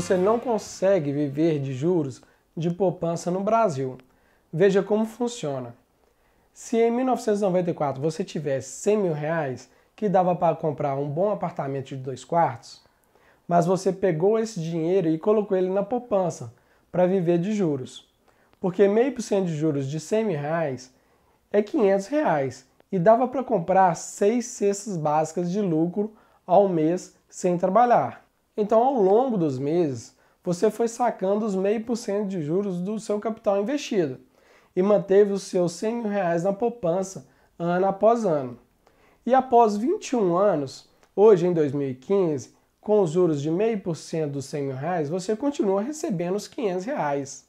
você não consegue viver de juros de poupança no Brasil. Veja como funciona. Se em 1994 você tivesse 100 mil reais, que dava para comprar um bom apartamento de dois quartos, mas você pegou esse dinheiro e colocou ele na poupança para viver de juros. Porque meio por cento de juros de 100 mil reais é 500 reais e dava para comprar seis cestas básicas de lucro ao mês sem trabalhar. Então, ao longo dos meses, você foi sacando os 0,5% de juros do seu capital investido e manteve os seus 100 mil reais na poupança ano após ano. E após 21 anos, hoje em 2015, com os juros de 0,5% dos 100 mil reais, você continua recebendo os 500 reais.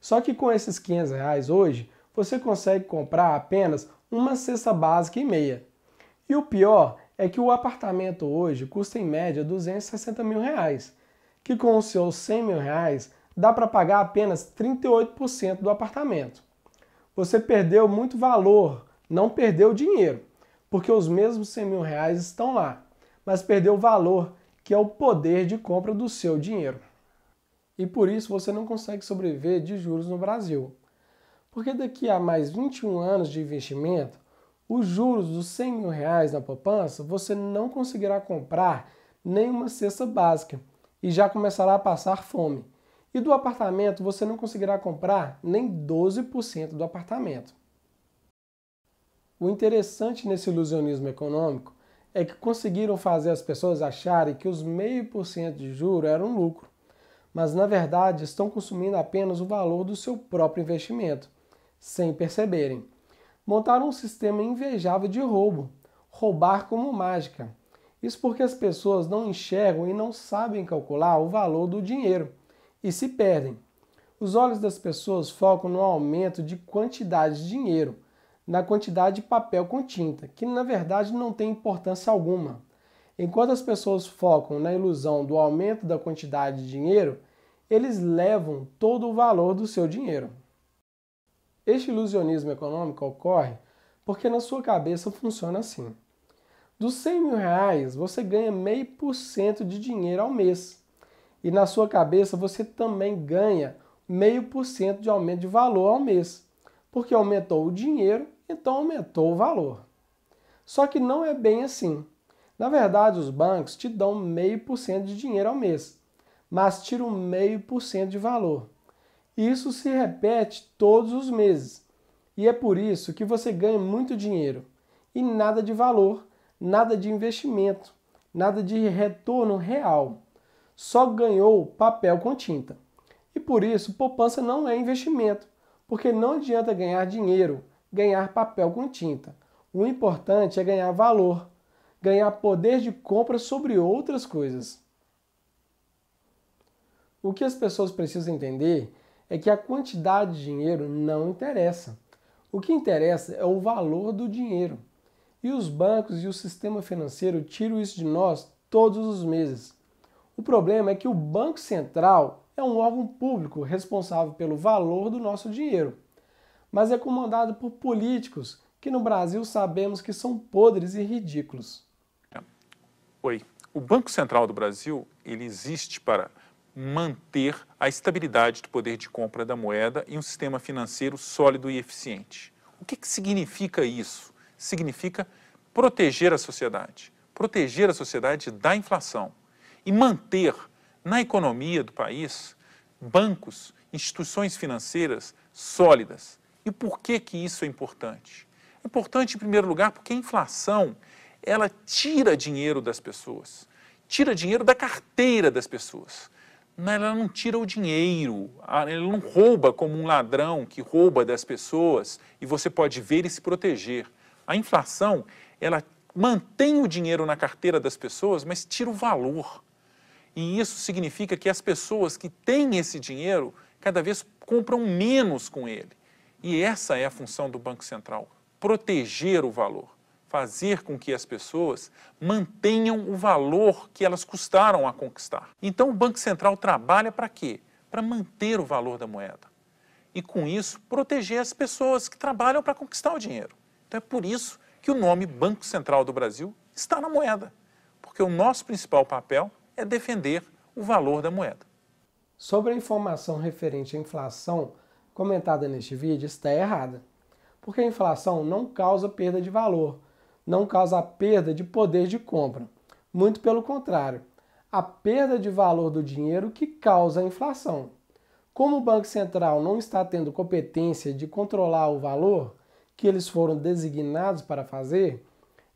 Só que com esses 500 reais hoje, você consegue comprar apenas uma cesta básica e meia. E o pior é que o apartamento hoje custa em média 260 mil reais, que com os seus 100 mil reais dá para pagar apenas 38% do apartamento. Você perdeu muito valor, não perdeu dinheiro, porque os mesmos 100 mil reais estão lá, mas perdeu valor, que é o poder de compra do seu dinheiro. E por isso você não consegue sobreviver de juros no Brasil. Porque daqui a mais 21 anos de investimento, os juros dos 100 mil reais na poupança você não conseguirá comprar nenhuma cesta básica e já começará a passar fome. E do apartamento você não conseguirá comprar nem 12% do apartamento. O interessante nesse ilusionismo econômico é que conseguiram fazer as pessoas acharem que os meio por cento de juro era um lucro, mas na verdade estão consumindo apenas o valor do seu próprio investimento, sem perceberem montaram um sistema invejável de roubo, roubar como mágica. Isso porque as pessoas não enxergam e não sabem calcular o valor do dinheiro e se perdem. Os olhos das pessoas focam no aumento de quantidade de dinheiro, na quantidade de papel com tinta, que na verdade não tem importância alguma. Enquanto as pessoas focam na ilusão do aumento da quantidade de dinheiro, eles levam todo o valor do seu dinheiro. Este ilusionismo econômico ocorre porque na sua cabeça funciona assim. Dos 100 mil reais, você ganha meio por cento de dinheiro ao mês. E na sua cabeça, você também ganha meio por cento de aumento de valor ao mês. Porque aumentou o dinheiro, então aumentou o valor. Só que não é bem assim. Na verdade, os bancos te dão meio por cento de dinheiro ao mês, mas tiram meio por cento de valor. Isso se repete todos os meses. E é por isso que você ganha muito dinheiro e nada de valor, nada de investimento, nada de retorno real. Só ganhou papel com tinta. E por isso, poupança não é investimento, porque não adianta ganhar dinheiro, ganhar papel com tinta. O importante é ganhar valor, ganhar poder de compra sobre outras coisas. O que as pessoas precisam entender é que a quantidade de dinheiro não interessa. O que interessa é o valor do dinheiro. E os bancos e o sistema financeiro tiram isso de nós todos os meses. O problema é que o Banco Central é um órgão público responsável pelo valor do nosso dinheiro, mas é comandado por políticos que no Brasil sabemos que são podres e ridículos. Oi, o Banco Central do Brasil ele existe para manter a estabilidade do poder de compra da moeda e um sistema financeiro sólido e eficiente. O que, que significa isso? Significa proteger a sociedade, proteger a sociedade da inflação e manter na economia do país bancos, instituições financeiras sólidas. E por que, que isso é importante? É importante, em primeiro lugar, porque a inflação ela tira dinheiro das pessoas, tira dinheiro da carteira das pessoas. Né, ela não tira o dinheiro, ela não rouba como um ladrão que rouba das pessoas e você pode ver e se proteger. A inflação, ela mantém o dinheiro na carteira das pessoas, mas tira o valor. E isso significa que as pessoas que têm esse dinheiro cada vez compram menos com ele. E essa é a função do Banco Central: proteger o valor fazer com que as pessoas mantenham o valor que elas custaram a conquistar. Então, o Banco Central trabalha para quê? Para manter o valor da moeda. E com isso, proteger as pessoas que trabalham para conquistar o dinheiro. Então, é por isso que o nome Banco Central do Brasil está na moeda, porque o nosso principal papel é defender o valor da moeda. Sobre a informação referente à inflação comentada neste vídeo está errada, porque a inflação não causa perda de valor, não causa perda de poder de compra. Muito pelo contrário, a perda de valor do dinheiro que causa a inflação. Como o Banco Central não está tendo competência de controlar o valor que eles foram designados para fazer,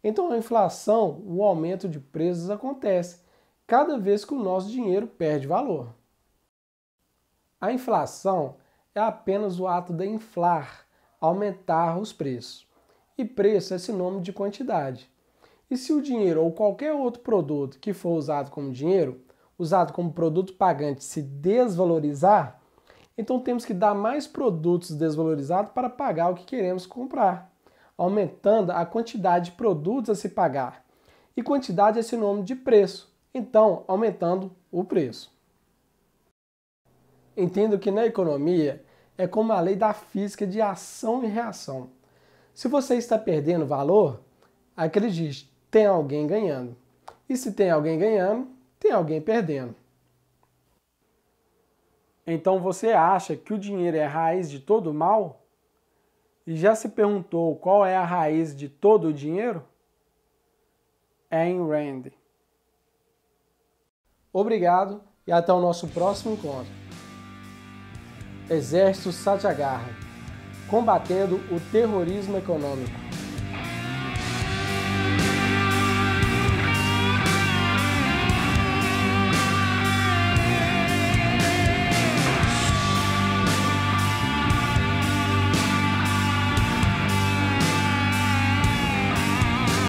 então a inflação, o aumento de preços acontece cada vez que o nosso dinheiro perde valor. A inflação é apenas o ato de inflar, aumentar os preços e preço é sinônimo de quantidade. E se o dinheiro ou qualquer outro produto que for usado como dinheiro, usado como produto pagante, se desvalorizar, então temos que dar mais produtos desvalorizados para pagar o que queremos comprar, aumentando a quantidade de produtos a se pagar. E quantidade é sinônimo de preço, então aumentando o preço. Entendo que na economia é como a lei da física de ação e reação. Se você está perdendo valor, acredite, tem alguém ganhando. E se tem alguém ganhando, tem alguém perdendo. Então você acha que o dinheiro é a raiz de todo o mal? E já se perguntou qual é a raiz de todo o dinheiro? É em Randy. Obrigado e até o nosso próximo encontro. Exército Satyagraha combatendo o terrorismo econômico.